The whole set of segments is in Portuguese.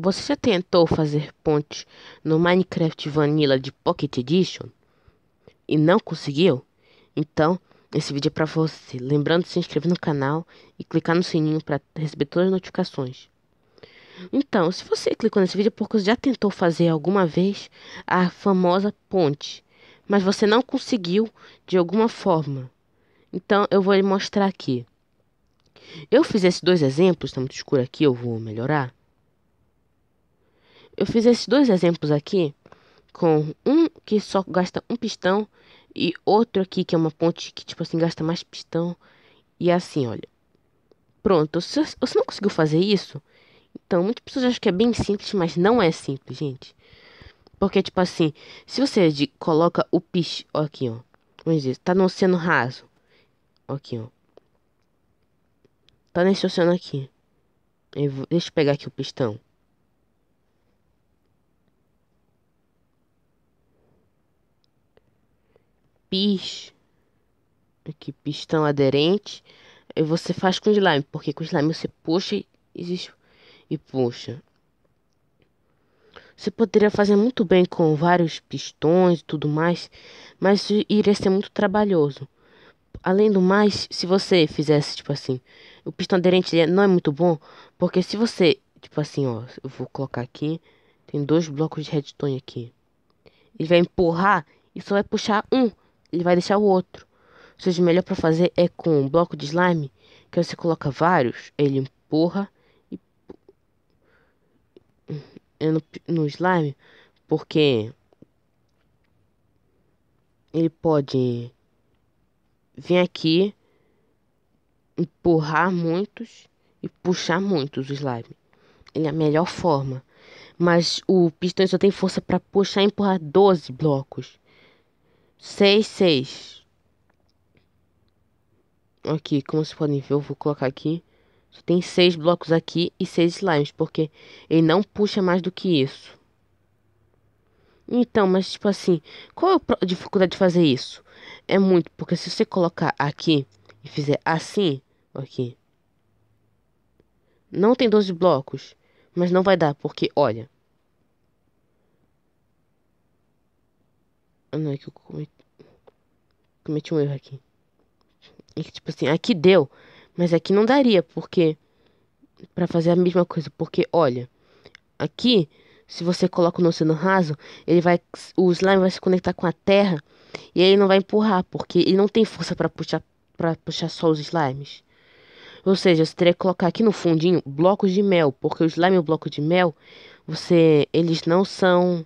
Você já tentou fazer ponte no Minecraft Vanilla de Pocket Edition e não conseguiu? Então, esse vídeo é para você. Lembrando de se inscrever no canal e clicar no sininho para receber todas as notificações. Então, se você clicou nesse vídeo é porque já tentou fazer alguma vez a famosa ponte, mas você não conseguiu de alguma forma. Então, eu vou lhe mostrar aqui. Eu fiz esses dois exemplos, está muito escuro aqui, eu vou melhorar eu fiz esses dois exemplos aqui, com um que só gasta um pistão e outro aqui que é uma ponte que, tipo assim, gasta mais pistão. E é assim, olha. Pronto, se você não conseguiu fazer isso, então muitas pessoas acham que é bem simples, mas não é simples, gente. Porque, tipo assim, se você de, coloca o pis aqui, ó. Vamos dizer, tá no oceano raso. Aqui, ó. Tá nesse oceano aqui. Eu vou, deixa eu pegar aqui o pistão. pis, aqui pistão aderente, e você faz com slime, porque com slime você puxa e, e puxa. Você poderia fazer muito bem com vários pistões e tudo mais, mas iria ser muito trabalhoso. Além do mais, se você fizesse tipo assim, o pistão aderente não é muito bom, porque se você, tipo assim, ó, eu vou colocar aqui, tem dois blocos de redstone aqui. Ele vai empurrar e só vai puxar um ele vai deixar o outro. Ou seja, o melhor para fazer é com um bloco de slime, que você coloca vários, ele empurra e é no, no slime, porque ele pode vir aqui, empurrar muitos e puxar muitos o slime. Ele é a melhor forma. Mas o pistão só tem força para puxar e empurrar 12 blocos. 6, 6. Aqui, como vocês podem ver, eu vou colocar aqui. Só tem 6 blocos aqui e 6 slimes, porque ele não puxa mais do que isso. Então, mas tipo assim, qual é a dificuldade de fazer isso? É muito, porque se você colocar aqui e fizer assim, aqui. Não tem 12 blocos, mas não vai dar, porque olha. Não, é que eu cometi, cometi um erro aqui. É que, tipo assim, aqui deu, mas aqui não daria, porque. para fazer a mesma coisa, porque, olha. Aqui, se você coloca o um oceano raso, ele vai. O slime vai se conectar com a terra. E aí ele não vai empurrar, porque ele não tem força para puxar para puxar só os slimes. Ou seja, você teria que colocar aqui no fundinho blocos de mel, porque o slime e é o bloco de mel, você eles não são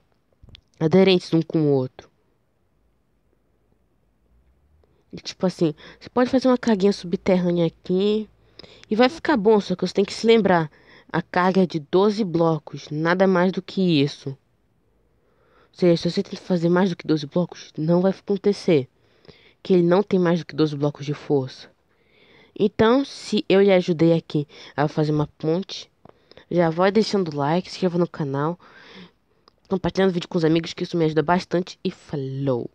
aderentes um com o outro. Tipo assim, você pode fazer uma carguinha subterrânea aqui e vai ficar bom, só que você tem que se lembrar. A carga é de 12 blocos, nada mais do que isso. Ou seja, se você tenta fazer mais do que 12 blocos, não vai acontecer. Que ele não tem mais do que 12 blocos de força. Então, se eu lhe ajudei aqui a fazer uma ponte, já vai deixando o like, se inscreva no canal, compartilhando o vídeo com os amigos, que isso me ajuda bastante. E falou!